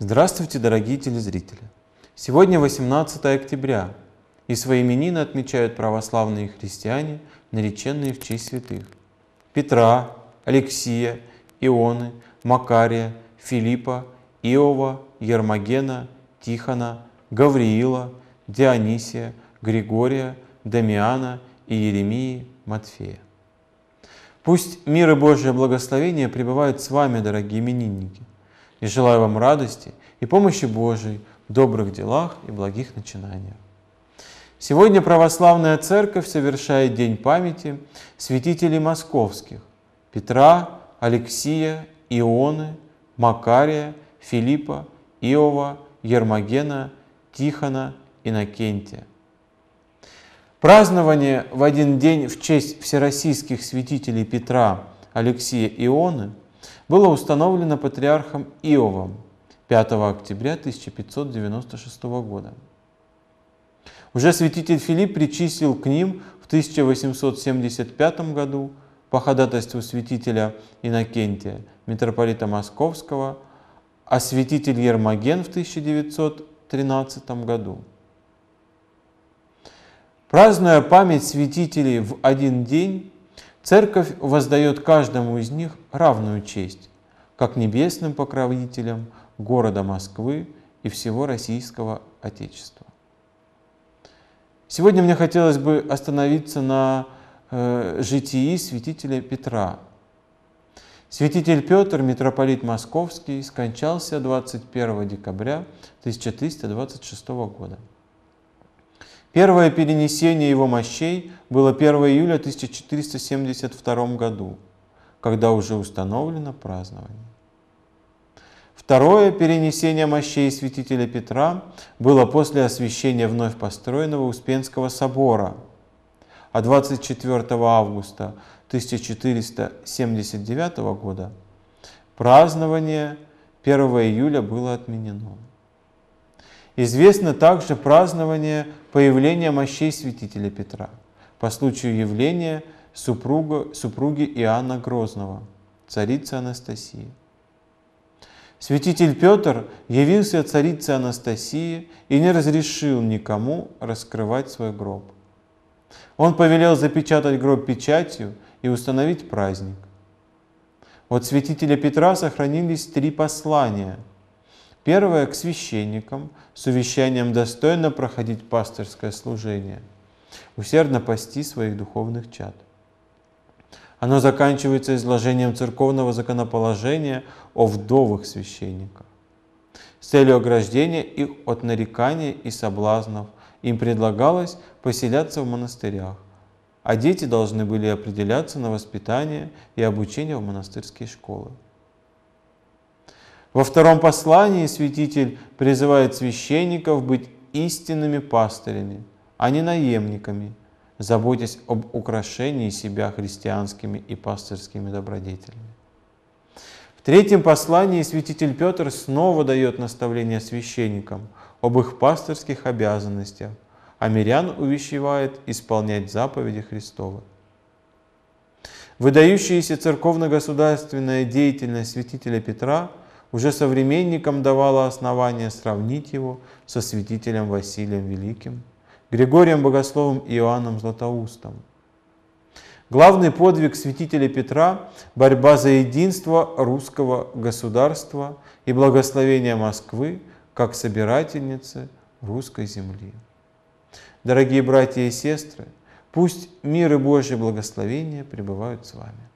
Здравствуйте, дорогие телезрители! Сегодня 18 октября, и свои именины отмечают православные христиане, нареченные в честь святых. Петра, Алексия, Ионы, Макария, Филиппа, Иова, Ермогена, Тихона, Гавриила, Дионисия, Григория, Дамиана и Еремии Матфея. Пусть мир и Божье благословение пребывают с вами, дорогие именинники – и желаю вам радости и помощи Божией в добрых делах и благих начинаниях. Сегодня Православная Церковь совершает День памяти святителей московских Петра, Алексия, Ионы, Макария, Филиппа, Иова, Ермогена, Тихона, Иннокентия. Празднование в один день в честь всероссийских святителей Петра, Алексия, Ионы – было установлено патриархом Иовом 5 октября 1596 года. Уже святитель Филипп причислил к ним в 1875 году по ходатайству святителя Иннокентия, митрополита Московского, а святитель Ермоген в 1913 году. Празднуя память святителей в один день, Церковь воздает каждому из них равную честь, как небесным покровителям города Москвы и всего российского Отечества. Сегодня мне хотелось бы остановиться на э, житии святителя Петра. Святитель Петр, митрополит Московский, скончался 21 декабря 1326 года. Первое перенесение его мощей было 1 июля 1472 году, когда уже установлено празднование. Второе перенесение мощей святителя Петра было после освящения вновь построенного Успенского собора, а 24 августа 1479 года празднование 1 июля было отменено. Известно также празднование появления мощей святителя Петра по случаю явления супруга, супруги Иоанна Грозного, царицы Анастасии. Святитель Петр явился царице Анастасии и не разрешил никому раскрывать свой гроб. Он повелел запечатать гроб печатью и установить праздник. От святителя Петра сохранились три послания – Первое – к священникам, с увещанием достойно проходить пастырское служение, усердно пасти своих духовных чад. Оно заканчивается изложением церковного законоположения о вдовых священниках с целью ограждения их от нареканий и соблазнов. Им предлагалось поселяться в монастырях, а дети должны были определяться на воспитание и обучение в монастырские школы. Во втором послании святитель призывает священников быть истинными пастырями, а не наемниками, заботясь об украшении себя христианскими и пастырскими добродетелями. В третьем послании святитель Петр снова дает наставление священникам об их пастырских обязанностях, а мирян увещевает исполнять заповеди Христовы. Выдающаяся церковно-государственная деятельность святителя Петра – уже современникам давало основание сравнить его со святителем Василием Великим, Григорием Богословом и Иоанном Златоустом. Главный подвиг святителя Петра – борьба за единство русского государства и благословение Москвы как собирательницы русской земли. Дорогие братья и сестры, пусть мир и Божье благословение пребывают с вами.